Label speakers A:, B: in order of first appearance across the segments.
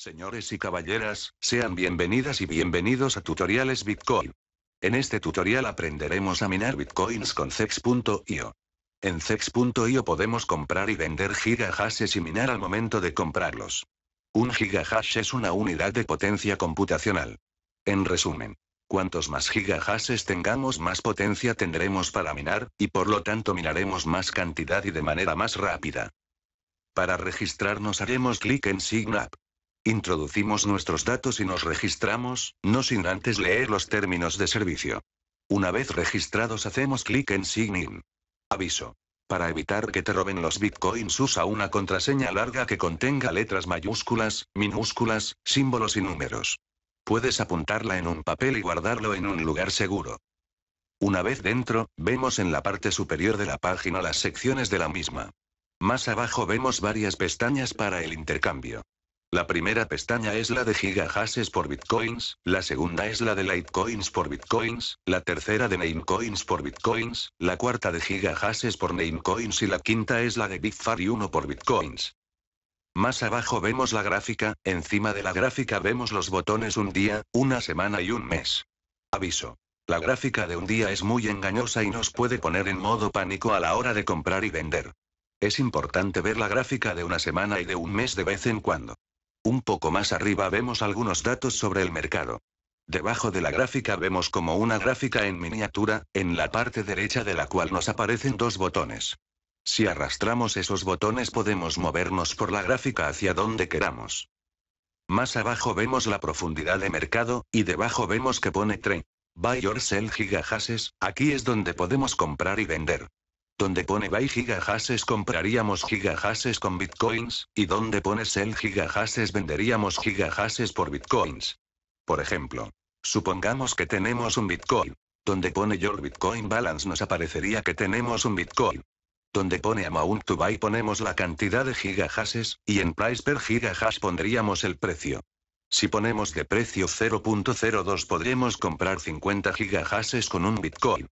A: Señores y caballeras, sean bienvenidas y bienvenidos a Tutoriales Bitcoin. En este tutorial aprenderemos a minar bitcoins con cex.io. En cex.io podemos comprar y vender gigahashes y minar al momento de comprarlos. Un gigahash es una unidad de potencia computacional. En resumen, cuantos más gigahashes tengamos más potencia tendremos para minar, y por lo tanto minaremos más cantidad y de manera más rápida. Para registrarnos haremos clic en Sign Up. Introducimos nuestros datos y nos registramos, no sin antes leer los términos de servicio. Una vez registrados hacemos clic en Sign In. Aviso. Para evitar que te roben los bitcoins usa una contraseña larga que contenga letras mayúsculas, minúsculas, símbolos y números. Puedes apuntarla en un papel y guardarlo en un lugar seguro. Una vez dentro, vemos en la parte superior de la página las secciones de la misma. Más abajo vemos varias pestañas para el intercambio. La primera pestaña es la de gigahashes por bitcoins, la segunda es la de litecoins por bitcoins, la tercera de namecoins por bitcoins, la cuarta de gigahashes por namecoins y la quinta es la de y 1 por bitcoins. Más abajo vemos la gráfica, encima de la gráfica vemos los botones un día, una semana y un mes. Aviso. La gráfica de un día es muy engañosa y nos puede poner en modo pánico a la hora de comprar y vender. Es importante ver la gráfica de una semana y de un mes de vez en cuando. Un poco más arriba vemos algunos datos sobre el mercado. Debajo de la gráfica vemos como una gráfica en miniatura, en la parte derecha de la cual nos aparecen dos botones. Si arrastramos esos botones podemos movernos por la gráfica hacia donde queramos. Más abajo vemos la profundidad de mercado, y debajo vemos que pone 3. Buy or sell gigahashes, aquí es donde podemos comprar y vender. Donde pone buy gigahashes compraríamos gigahashes con bitcoins, y donde pone sell gigahashes venderíamos gigahashes por bitcoins. Por ejemplo, supongamos que tenemos un bitcoin. Donde pone your bitcoin balance nos aparecería que tenemos un bitcoin. Donde pone amount to buy ponemos la cantidad de gigahashes y en price per gigahash pondríamos el precio. Si ponemos de precio 0.02 podremos comprar 50 gigahashes con un bitcoin.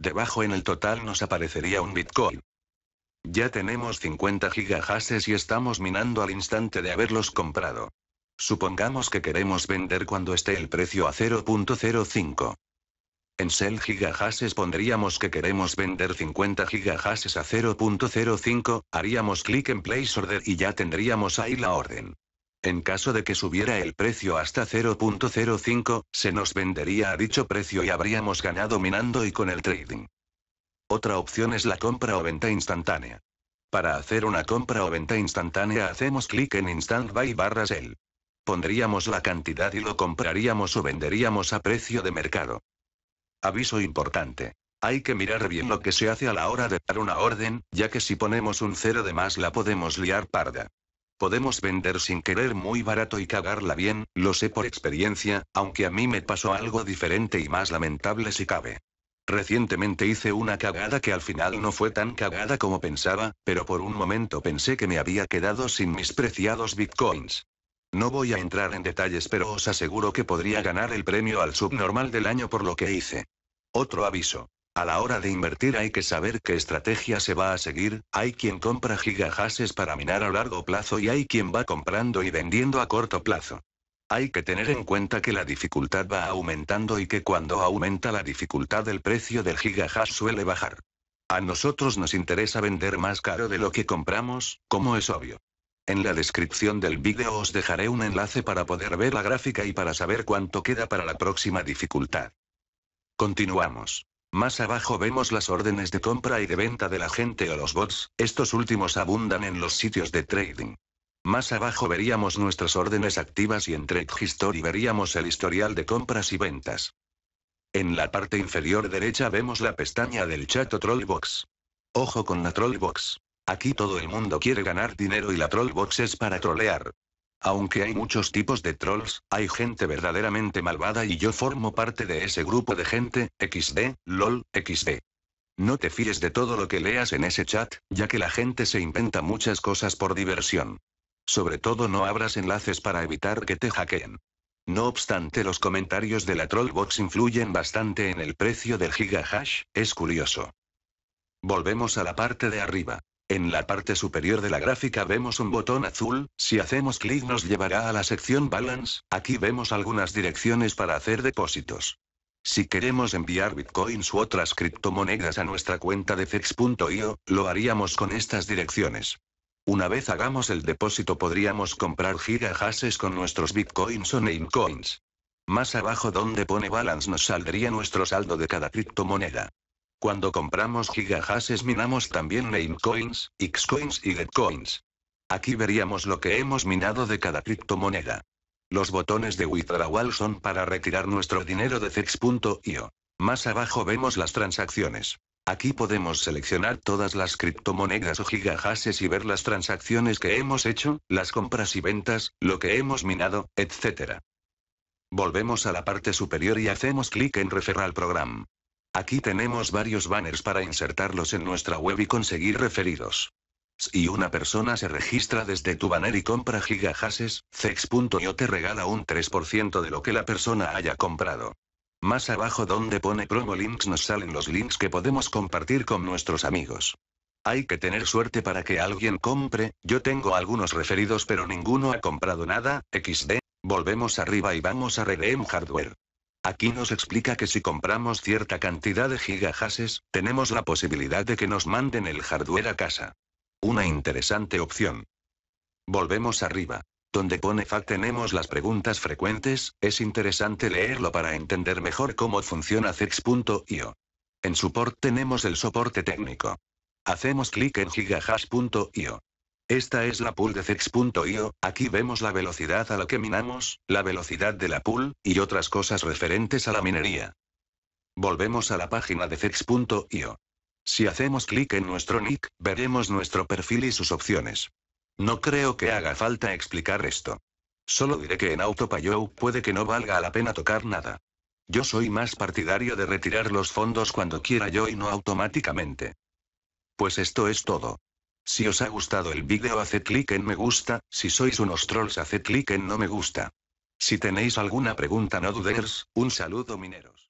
A: Debajo en el total nos aparecería un Bitcoin. Ya tenemos 50 gigahashes y estamos minando al instante de haberlos comprado. Supongamos que queremos vender cuando esté el precio a 0.05. En Sell Gigajases pondríamos que queremos vender 50 gigahashes a 0.05, haríamos clic en Place Order y ya tendríamos ahí la orden. En caso de que subiera el precio hasta 0.05, se nos vendería a dicho precio y habríamos ganado minando y con el trading. Otra opción es la compra o venta instantánea. Para hacer una compra o venta instantánea hacemos clic en Instant Buy barra Sell. Pondríamos la cantidad y lo compraríamos o venderíamos a precio de mercado. Aviso importante. Hay que mirar bien lo que se hace a la hora de dar una orden, ya que si ponemos un cero de más la podemos liar parda. Podemos vender sin querer muy barato y cagarla bien, lo sé por experiencia, aunque a mí me pasó algo diferente y más lamentable si cabe. Recientemente hice una cagada que al final no fue tan cagada como pensaba, pero por un momento pensé que me había quedado sin mis preciados bitcoins. No voy a entrar en detalles, pero os aseguro que podría ganar el premio al subnormal del año por lo que hice. Otro aviso. A la hora de invertir hay que saber qué estrategia se va a seguir, hay quien compra gigahashes para minar a largo plazo y hay quien va comprando y vendiendo a corto plazo. Hay que tener en cuenta que la dificultad va aumentando y que cuando aumenta la dificultad el precio del gigahash suele bajar. A nosotros nos interesa vender más caro de lo que compramos, como es obvio. En la descripción del vídeo os dejaré un enlace para poder ver la gráfica y para saber cuánto queda para la próxima dificultad. Continuamos. Más abajo vemos las órdenes de compra y de venta de la gente o los bots, estos últimos abundan en los sitios de trading. Más abajo veríamos nuestras órdenes activas y en Trade History veríamos el historial de compras y ventas. En la parte inferior derecha vemos la pestaña del chat o Trollbox. Ojo con la Trollbox. Aquí todo el mundo quiere ganar dinero y la Trollbox es para trolear. Aunque hay muchos tipos de trolls, hay gente verdaderamente malvada y yo formo parte de ese grupo de gente, XD, LOL, XD. No te fíes de todo lo que leas en ese chat, ya que la gente se inventa muchas cosas por diversión. Sobre todo no abras enlaces para evitar que te hackeen. No obstante, los comentarios de la Trollbox influyen bastante en el precio del gigahash, es curioso. Volvemos a la parte de arriba. En la parte superior de la gráfica vemos un botón azul, si hacemos clic nos llevará a la sección Balance, aquí vemos algunas direcciones para hacer depósitos. Si queremos enviar bitcoins u otras criptomonedas a nuestra cuenta de fex.io, lo haríamos con estas direcciones. Una vez hagamos el depósito podríamos comprar gigahashes con nuestros bitcoins o namecoins. Más abajo donde pone balance nos saldría nuestro saldo de cada criptomoneda. Cuando compramos gigahashes minamos también namecoins, xcoins y getcoins. Aquí veríamos lo que hemos minado de cada criptomoneda. Los botones de withdrawal son para retirar nuestro dinero de cex.io. Más abajo vemos las transacciones. Aquí podemos seleccionar todas las criptomonedas o gigahashes y ver las transacciones que hemos hecho, las compras y ventas, lo que hemos minado, etc. Volvemos a la parte superior y hacemos clic en Referral Program. Aquí tenemos varios banners para insertarlos en nuestra web y conseguir referidos. Si una persona se registra desde tu banner y compra gigahases, Zex.io te regala un 3% de lo que la persona haya comprado. Más abajo donde pone promo links nos salen los links que podemos compartir con nuestros amigos. Hay que tener suerte para que alguien compre, yo tengo algunos referidos pero ninguno ha comprado nada, xd, volvemos arriba y vamos a Redeem Hardware. Aquí nos explica que si compramos cierta cantidad de GigaHashes, tenemos la posibilidad de que nos manden el hardware a casa. Una interesante opción. Volvemos arriba. Donde pone FAQ tenemos las preguntas frecuentes, es interesante leerlo para entender mejor cómo funciona Zex.io. En support tenemos el soporte técnico. Hacemos clic en gigahash.io. Esta es la pool de Zex.io, aquí vemos la velocidad a la que minamos, la velocidad de la pool, y otras cosas referentes a la minería. Volvemos a la página de Zex.io. Si hacemos clic en nuestro nick, veremos nuestro perfil y sus opciones. No creo que haga falta explicar esto. Solo diré que en autopayou puede que no valga la pena tocar nada. Yo soy más partidario de retirar los fondos cuando quiera yo y no automáticamente. Pues esto es todo. Si os ha gustado el vídeo haced clic en me gusta, si sois unos trolls haced clic en no me gusta. Si tenéis alguna pregunta no dudéis, un saludo mineros.